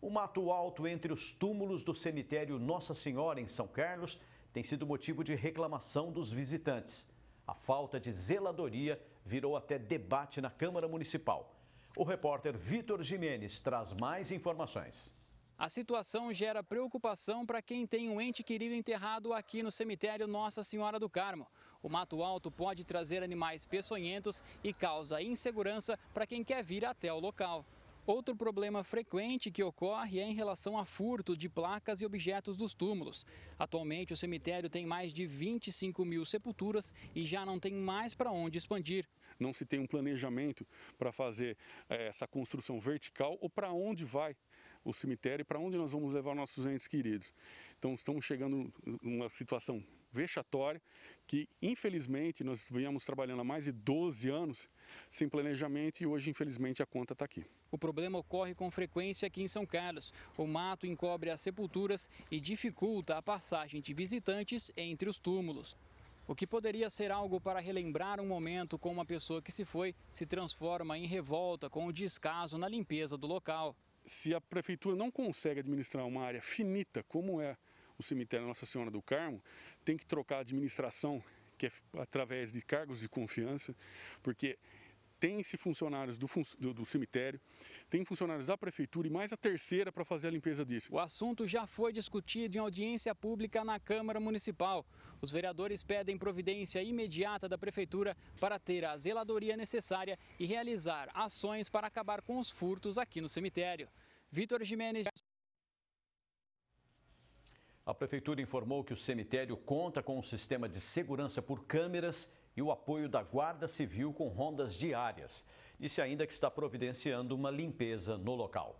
O mato alto entre os túmulos do cemitério Nossa Senhora, em São Carlos, tem sido motivo de reclamação dos visitantes. A falta de zeladoria virou até debate na Câmara Municipal. O repórter Vitor Jimenez traz mais informações. A situação gera preocupação para quem tem um ente querido enterrado aqui no cemitério Nossa Senhora do Carmo. O mato alto pode trazer animais peçonhentos e causa insegurança para quem quer vir até o local. Outro problema frequente que ocorre é em relação a furto de placas e objetos dos túmulos. Atualmente, o cemitério tem mais de 25 mil sepulturas e já não tem mais para onde expandir. Não se tem um planejamento para fazer é, essa construção vertical ou para onde vai o cemitério e para onde nós vamos levar nossos entes queridos. Então, estamos chegando numa situação vexatória que, infelizmente, nós viemos trabalhando há mais de 12 anos sem planejamento e hoje, infelizmente, a conta está aqui. O problema ocorre com frequência aqui em São Carlos. O mato encobre as sepulturas e dificulta a passagem de visitantes entre os túmulos. O que poderia ser algo para relembrar um momento com uma pessoa que se foi, se transforma em revolta com o descaso na limpeza do local. Se a prefeitura não consegue administrar uma área finita como é o cemitério Nossa Senhora do Carmo, tem que trocar a administração, que é através de cargos de confiança, porque tem-se funcionários do, do, do, cemitério, tem funcionários da prefeitura e mais a terceira para fazer a limpeza disso. O assunto já foi discutido em audiência pública na Câmara Municipal. Os vereadores pedem providência imediata da prefeitura para ter a zeladoria necessária e realizar ações para acabar com os furtos aqui no cemitério. Vitor Jimenez. A prefeitura informou que o cemitério conta com um sistema de segurança por câmeras e o apoio da Guarda Civil com rondas diárias. Disse ainda que está providenciando uma limpeza no local.